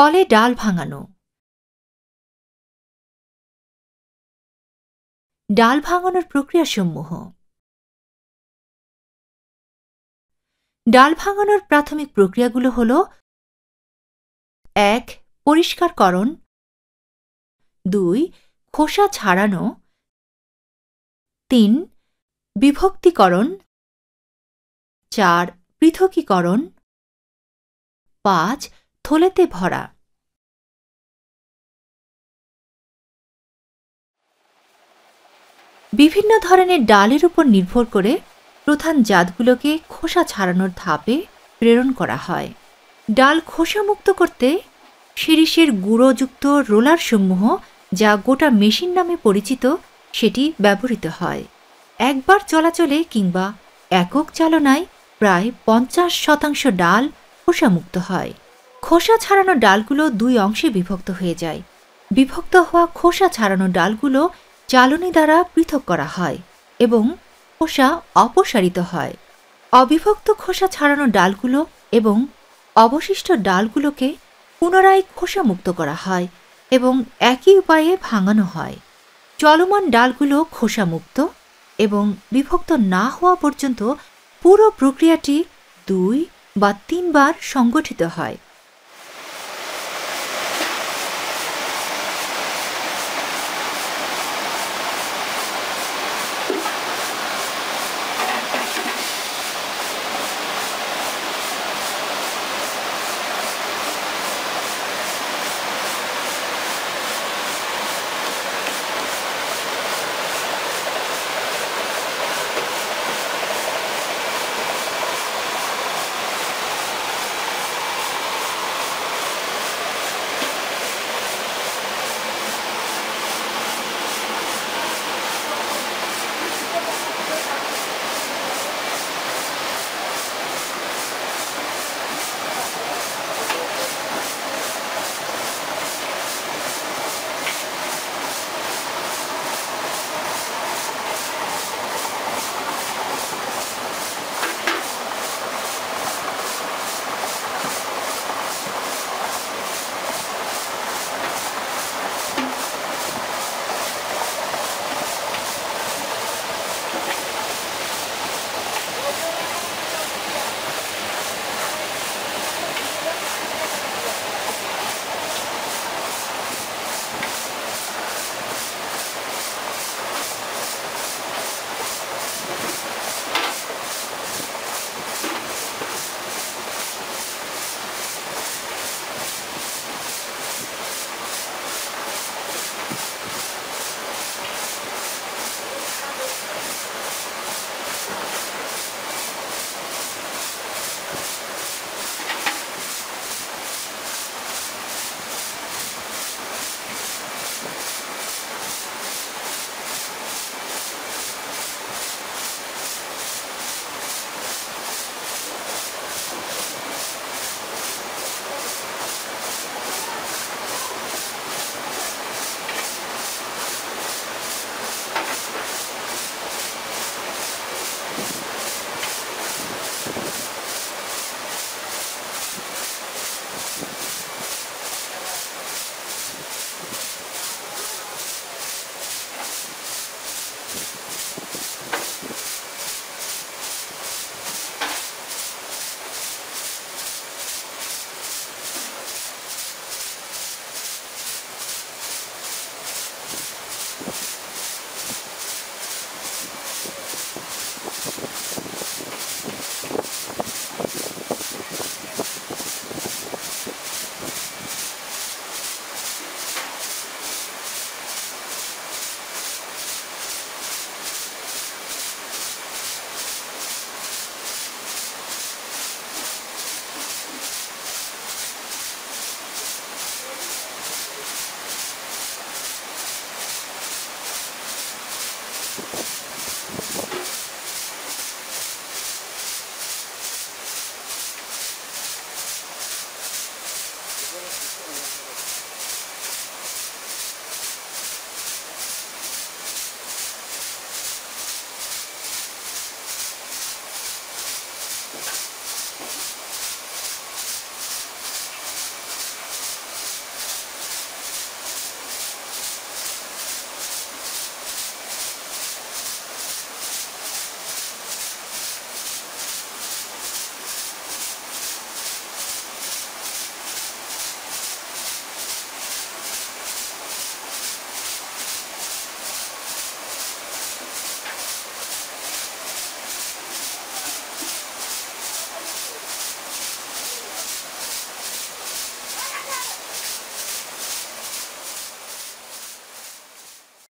কলে ডাল ভাঙানো ডাল ভাঙানোর প্রক্রিয়াসমূহ ডাল ভাঙানোর প্রাথমিক প্রক্রিয়াগুলো হল এক পরিষ্কারকরণ দুই খোসা ছাড়ানো তিন বিভক্তিকরণ চার পৃথকীকরণ পাঁচ থলেতে ভরা বিভিন্ন ধরনের ডালের উপর নির্ভর করে প্রধান জাতগুলোকে খোসা ছাড়ানোর ধাপে প্রেরণ করা হয় ডাল খোসামুক্ত করতে শিরিষের গুঁড়োযুক্ত রোলার সমূহ যা গোটা মেশিন নামে পরিচিত সেটি ব্যবহৃত হয় একবার চলাচলে কিংবা একক চালনায় প্রায় পঞ্চাশ শতাংশ ডাল খোসামুক্ত হয় খোসা ছাড়ানো ডালগুলো দুই অংশে বিভক্ত হয়ে যায় বিভক্ত হওয়া খোসা ছাড়ানো ডালগুলো চালনি দ্বারা পৃথক করা হয় এবং খোসা অপসারিত হয় অবিভক্ত খোসা ছাড়ানো ডালগুলো এবং অবশিষ্ট ডালগুলোকে পুনরায় খোসা মুক্ত করা হয় এবং একই উপায়ে ভাঙানো হয় চলমান ডালগুলো খোসা মুক্ত এবং বিভক্ত না হওয়া পর্যন্ত পুরো প্রক্রিয়াটি দুই বা তিনবার সংগঠিত হয়